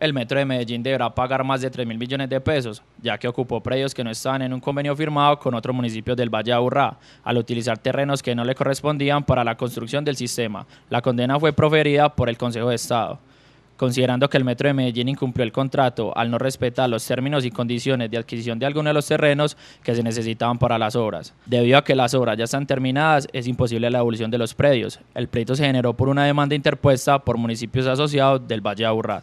el metro de Medellín deberá pagar más de 3.000 millones de pesos, ya que ocupó predios que no estaban en un convenio firmado con otros municipios del Valle de Aburrá, al utilizar terrenos que no le correspondían para la construcción del sistema. La condena fue proferida por el Consejo de Estado. Considerando que el Metro de Medellín incumplió el contrato al no respetar los términos y condiciones de adquisición de algunos de los terrenos que se necesitaban para las obras. Debido a que las obras ya están terminadas, es imposible la devolución de los predios. El pleito se generó por una demanda interpuesta por municipios asociados del Valle de Aburrá.